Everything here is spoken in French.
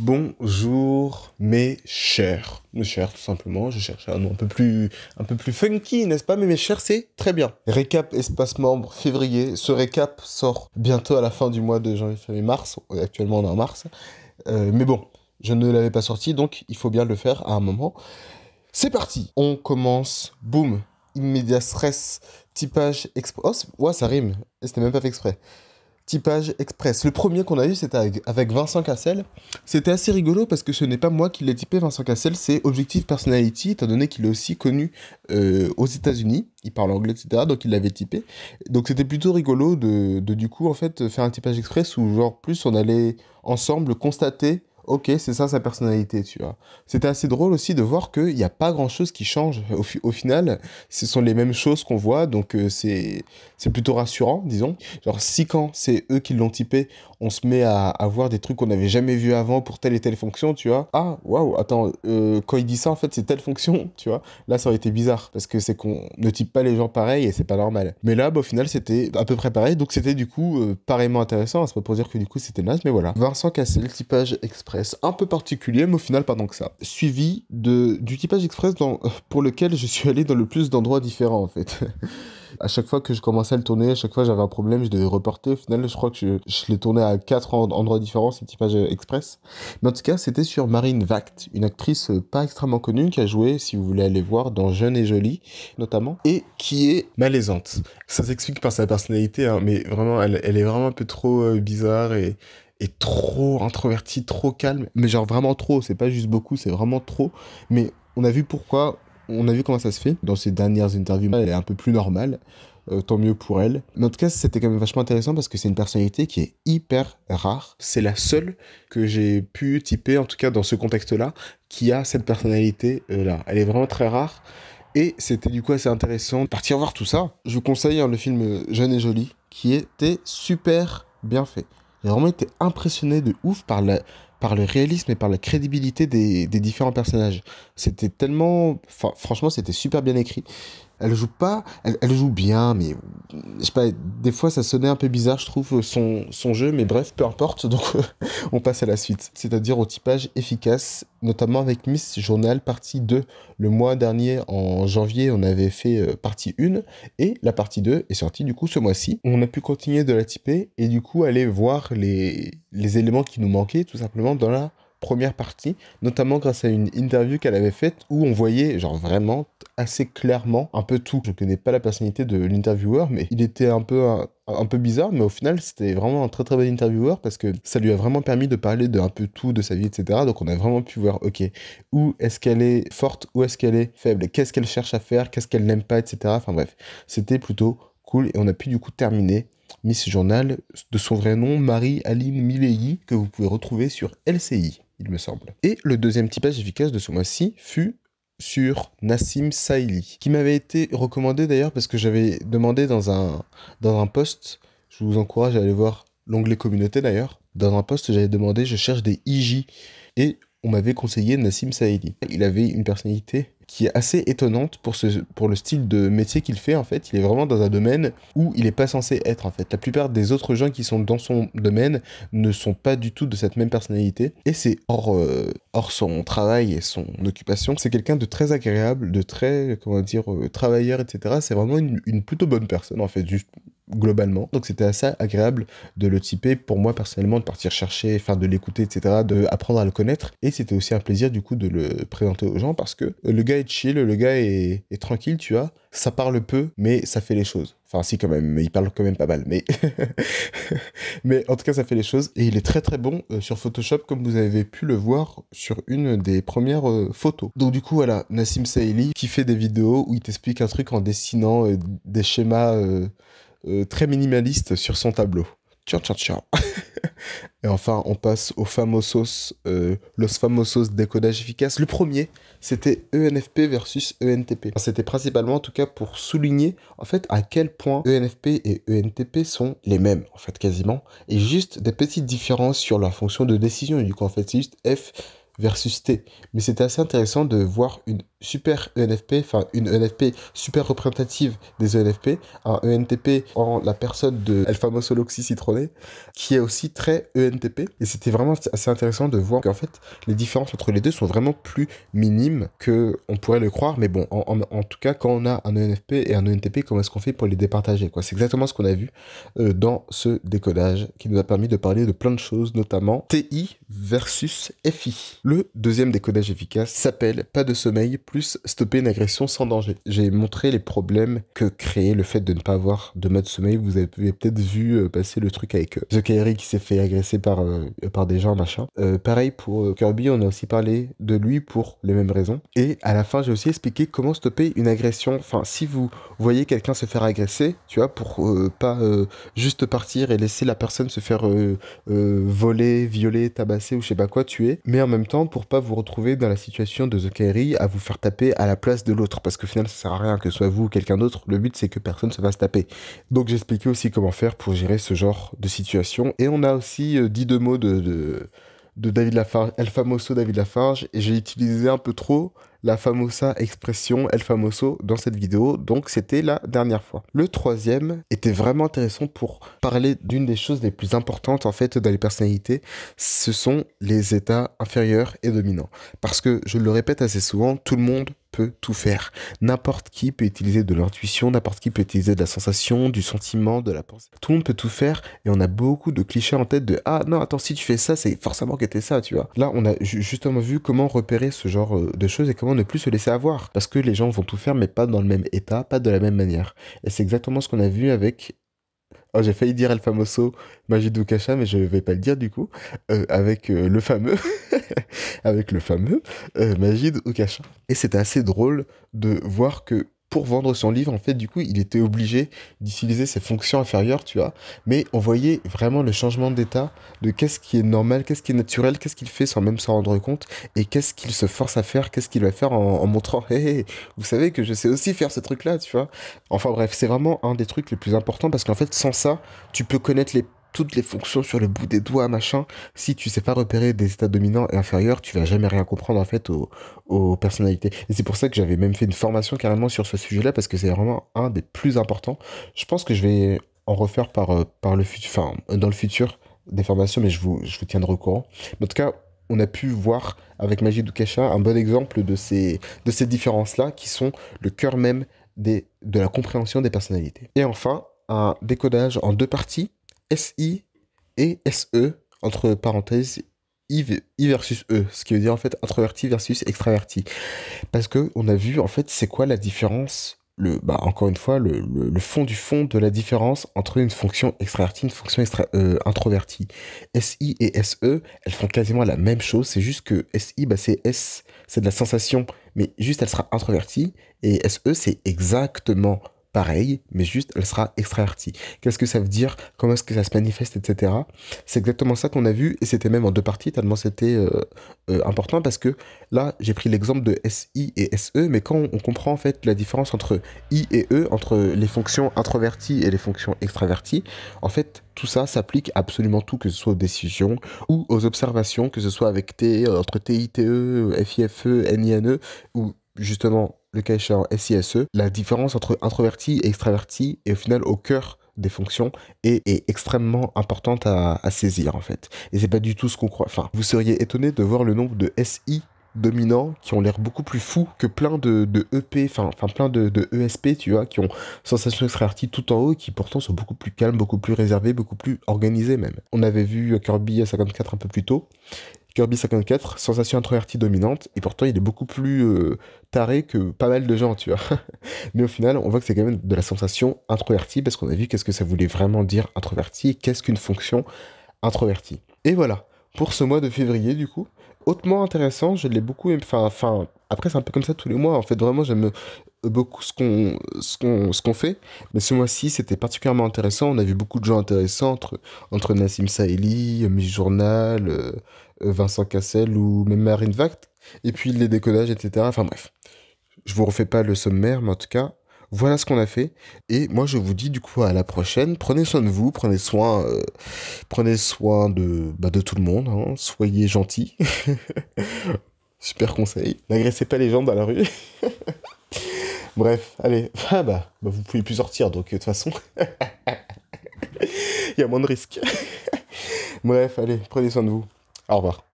Bonjour mes chers. Mes chers tout simplement, je cherche un nom un peu plus un peu plus funky, n'est-ce pas Mais mes chers, c'est très bien. Récap espace membre février. Ce récap sort bientôt à la fin du mois de janvier, février, mars. Actuellement on est en mars. Euh, mais bon, je ne l'avais pas sorti, donc il faut bien le faire à un moment. C'est parti. On commence. Boum. Immédiat stress. Typage. Expo. Oh, ouais, ça rime. C'était même pas fait exprès typage express. Le premier qu'on a eu, c'était avec, Vincent Cassel. C'était assez rigolo parce que ce n'est pas moi qui l'ai typé, Vincent Cassel, c'est Objective Personality, étant donné qu'il est aussi connu euh, aux États-Unis. Il parle anglais, etc. Donc il l'avait typé. Donc c'était plutôt rigolo de, de, du coup, en fait, faire un typage express où, genre, plus on allait ensemble constater ok, c'est ça sa personnalité, tu vois. C'était assez drôle aussi de voir qu'il n'y a pas grand-chose qui change. Au, final, ce sont les mêmes choses qu'on voit, donc euh, c'est c'est plutôt rassurant, disons. Genre, si quand c'est eux qui l'ont typé, on se met à, voir des trucs qu'on n'avait jamais vus avant pour telle et telle fonction, tu vois. Ah, waouh, attends, euh, quand il dit ça, en fait, c'est telle fonction, tu vois. Là, ça aurait été bizarre, parce que c'est qu'on ne type pas les gens pareil et c'est pas normal. Mais là, bah, au final, c'était à peu près pareil, donc c'était du coup euh, pareillement intéressant. C'est pas pour dire que du coup, c'était naze, mais voilà. Vincent le typage exprès un peu particulier, mais au final pas tant que ça. Suivi de, du typage express dans, pour lequel je suis allé dans le plus d'endroits différents en fait. à chaque fois que je commençais à le tourner, à chaque fois j'avais un problème, je devais reporter. Au final, je crois que je, je l'ai tourné à quatre endroits différents, ce typage euh, express. Mais en tout cas, c'était sur Marine Vact, une actrice euh, pas extrêmement connue qui a joué, si vous voulez aller voir, dans Jeune et Jolie, notamment, et qui est malaisante. Ça s'explique par sa personnalité, hein, mais vraiment, elle, elle, est vraiment un peu trop euh, bizarre et est trop introverti, trop calme, mais genre vraiment trop, c'est pas juste beaucoup, c'est vraiment trop. Mais on a vu pourquoi, on a vu comment ça se fait. Dans ces dernières interviews, elle est un peu plus normale, euh, tant mieux pour elle. Mais en tout cas, c'était quand même vachement intéressant parce que c'est une personnalité qui est hyper rare. C'est la seule que j'ai pu typer, en tout cas dans ce contexte-là, qui a cette personnalité-là. Euh, elle est vraiment très rare. Et c'était du coup assez intéressant de partir voir tout ça. Je vous conseille hein, le film euh, Jeune et Jolie, qui était super bien fait. J'ai vraiment été impressionné de ouf par, la, par le réalisme et par la crédibilité des, des différents personnages. C'était tellement. Franchement, c'était super bien écrit. Elle joue pas, elle, joue bien, mais je sais pas, des fois ça sonnait un peu bizarre, je trouve, son, jeu, mais bref, peu importe, donc on passe à la suite. C'est-à-dire au typage efficace, notamment avec Miss Journal partie 2. Le mois dernier, en janvier, on avait fait euh, partie 1 et la partie 2 est sortie du coup ce mois-ci. On a pu continuer de la typer et du coup aller voir les, les éléments qui nous manquaient tout simplement dans la première partie, notamment grâce à une interview qu'elle avait faite où on voyait genre vraiment assez clairement un peu tout. Je connais pas la personnalité de l'intervieweur, mais il était un peu un, peu bizarre, mais au final, c'était vraiment un très très bon intervieweur parce que ça lui a vraiment permis de parler de un peu tout de sa vie, etc. Donc on a vraiment pu voir, ok, où est-ce qu'elle est forte, où est-ce qu'elle est faible, qu'est-ce qu'elle cherche à faire, qu'est-ce qu'elle n'aime pas, etc. Enfin bref, c'était plutôt cool et on a pu du coup terminer Miss Journal de son vrai nom, Marie-Aline Milley, que vous pouvez retrouver sur LCI il me semble. Et le deuxième typage efficace de ce mois-ci fut sur Nassim Saïli, qui m'avait été recommandé d'ailleurs parce que j'avais demandé dans un, dans un post, je vous encourage à aller voir l'onglet communauté d'ailleurs, dans un poste j'avais demandé je cherche des IJ et on m'avait conseillé Nassim Saïdi. Il avait une personnalité qui est assez étonnante pour, ce, pour le style de métier qu'il fait en fait. Il est vraiment dans un domaine où il n'est pas censé être en fait. La plupart des autres gens qui sont dans son domaine ne sont pas du tout de cette même personnalité. Et c'est hors, euh, son travail et son occupation. C'est quelqu'un de très agréable, de très, comment dire, euh, travailleur, etc. C'est vraiment une, une, plutôt bonne personne en fait. Juste, globalement. Donc c'était assez agréable de le typer pour moi personnellement, de partir chercher, enfin de l'écouter, etc., de apprendre à le connaître. Et c'était aussi un plaisir du coup de le présenter aux gens parce que le gars est chill, le gars est, tranquille, tu vois. Ça parle peu, mais ça fait les choses. Enfin, si, quand même, il parle quand même pas mal, mais. mais en tout cas, ça fait les choses. Et il est très très bon euh, sur Photoshop, comme vous avez pu le voir sur une des premières euh, photos. Donc, du coup, voilà, Nassim Saïli qui fait des vidéos où il t'explique un truc en dessinant euh, des schémas. Euh, très minimaliste sur son tableau. Et enfin, on passe aux famosos, euh, los famosos décodages efficace Le premier, c'était ENFP versus ENTP. C'était principalement, en tout cas, pour souligner, en fait, à quel point ENFP et ENTP sont les mêmes, en fait, quasiment. Et juste des petites différences sur la fonction de décision. Et du coup, en fait, c'est juste F versus T. Mais c'était assez intéressant de voir une super ENFP, enfin une ENFP super représentative des ENFP, un ENTP en la personne de El Famoso Loxy Citronné, qui est aussi très ENTP. Et c'était vraiment assez intéressant de voir qu'en fait, les différences entre les deux sont vraiment plus minimes que on pourrait le croire. Mais bon, en, tout cas, quand on a un ENFP et un ENTP, comment est-ce qu'on fait pour les départager quoi C'est exactement ce qu'on a vu euh, dans ce décodage qui nous a permis de parler de plein de choses, notamment TI versus FI. Le deuxième décodage efficace s'appelle Pas de sommeil plus stopper une agression sans danger. J'ai montré les problèmes que créait le fait de ne pas avoir de mode sommeil. Vous avez, peut-être vu euh, passer le truc avec euh, The Kairi qui s'est fait agresser par, euh, par des gens, machin. pareil pour Kirby, on a aussi parlé de lui pour les mêmes raisons. Et à la fin, j'ai aussi expliqué comment stopper une agression. Enfin, si vous voyez quelqu'un se faire agresser, tu vois, pour pas juste partir et laisser la personne se faire voler, violer, tabasser ou je sais pas quoi, tuer. Mais en même temps, pour pas vous retrouver dans la situation de The Kairi à vous faire taper à la place de l'autre, parce que finalement, ça sert à rien que ce soit vous ou quelqu'un d'autre. Le but, c'est que personne se fasse taper. Donc, j'expliquais aussi comment faire pour gérer ce genre de situation. Et on a aussi euh, dit deux mots de, de, David Lafarge, El Famoso David Lafarge, et j'ai utilisé un peu trop la famosa expression El Famoso dans cette vidéo, donc c'était la dernière fois. Le troisième était vraiment intéressant pour parler d'une des choses les plus importantes en fait dans les personnalités, ce sont les états inférieurs et dominants. Parce que je le répète assez souvent, tout le monde peut tout faire. N'importe qui peut utiliser de l'intuition, n'importe qui peut utiliser de la sensation, du sentiment, de la pensée. Tout le monde peut tout faire et on a beaucoup de clichés en tête de ah non attends si tu fais ça c'est forcément que ça tu vois. Là on a justement vu comment repérer ce genre euh, de choses et comment ne plus se laisser avoir Parce que les gens vont tout faire, mais pas dans le même état, pas de la même manière. Et c'est exactement ce qu'on a vu avec Oh, j'ai failli dire El Famoso ou Kacha, mais je vais pas le dire du coup, euh, euh, avec le fameux, avec le fameux Majid Et c'était assez drôle de voir que pour vendre son livre, en fait, du coup, il était obligé d'utiliser ses fonctions inférieures, tu vois. Mais on voyait vraiment le changement d'état de qu'est-ce qui est normal, qu'est-ce qui est naturel, qu'est-ce qu'il fait sans même s'en rendre compte, et qu'est-ce qu'il se force à faire, qu'est-ce qu'il va faire en, montrant, hé, hey, vous savez que je sais aussi faire ce truc-là, tu vois. Enfin bref, c'est vraiment un des trucs les plus importants parce qu'en fait, sans ça, tu peux connaître les toutes les fonctions sur le bout des doigts, machin. Si tu sais pas repérer des états dominants et inférieurs, tu vas jamais rien comprendre en fait aux, personnalités. Et c'est pour ça que j'avais même fait une formation carrément sur ce sujet-là parce que c'est vraiment un des plus importants. Je pense que je vais en refaire par, euh, par le futur, dans le futur des formations, mais je vous, je vous tiendrai au courant. en tout cas, on a pu voir avec Magie Dukesha un bon exemple de ces, de ces différences-là qui sont le cœur même des, de la compréhension des personnalités. Et enfin, un décodage en deux parties SI et SE, entre parenthèses, I, versus E, ce qui veut dire en fait introverti versus extraverti. Parce que on a vu en fait c'est quoi la différence, le, bah, encore une fois, le, fond du fond de la différence entre une fonction extravertie et une fonction extra, euh, introvertie. SI et SE, elles font quasiment la même chose, c'est juste que SI, bah, c'est S, c'est de la sensation, mais juste elle sera introvertie, et SE, c'est exactement Pareil, mais juste elle sera extravertie. Qu'est-ce que ça veut dire Comment est-ce que ça se manifeste, etc. C'est exactement ça qu'on a vu, et c'était même en deux parties, tellement c'était euh, euh, important, parce que là, j'ai pris l'exemple de SI et SE, mais quand on, comprend en fait la différence entre I et E, entre les fonctions introverties et les fonctions extraverties, en fait, tout ça s'applique absolument tout, que ce soit aux décisions ou aux observations, que ce soit avec T, euh, entre TITE, FIFE, NINE, ou justement le cas échéant SISE, la différence entre introverti et extraverti est au final au cœur des fonctions et est extrêmement importante à, saisir en fait. Et c'est pas du tout ce qu'on croit. Enfin, vous seriez étonné de voir le nombre de SI dominants qui ont l'air beaucoup plus fous que plein de, EP, e enfin plein de, ESP, e tu vois, qui ont sensation extravertie tout en haut, qui pourtant sont beaucoup plus calmes, beaucoup plus réservés, beaucoup plus organisés même. On avait vu Kirby à 54 un peu plus tôt, Kirby 54, sensation introvertie dominante, et pourtant il est beaucoup plus euh, taré que pas mal de gens, tu vois. Mais au final, on voit que c'est quand même de la sensation introvertie, parce qu'on a vu qu'est-ce que ça voulait vraiment dire introverti, qu'est-ce qu'une fonction introvertie. Et voilà, pour ce mois de février, du coup, hautement intéressant, je l'ai beaucoup aimé, enfin, enfin, après c'est un peu comme ça tous les mois, en fait, vraiment, j'aime, beaucoup ce qu'on ce qu'on fait mais ce mois-ci c'était particulièrement intéressant on a vu beaucoup de gens intéressants entre Nassim Saïli, euh, Miss Journal, euh, euh, Vincent Cassel ou même Marine Vact et puis les décodages etc enfin bref je vous refais pas le sommaire mais en tout cas voilà ce qu'on a fait et moi je vous dis du coup à la prochaine prenez soin de vous prenez soin prenez soin de bah, de tout le monde hein. soyez gentils super conseil n'agressez pas les gens dans la rue Bref, allez, vous ah bah, bah, vous pouvez plus sortir, donc euh, de toute façon, il y a moins de risques. Bref, allez, prenez soin de vous. Au revoir.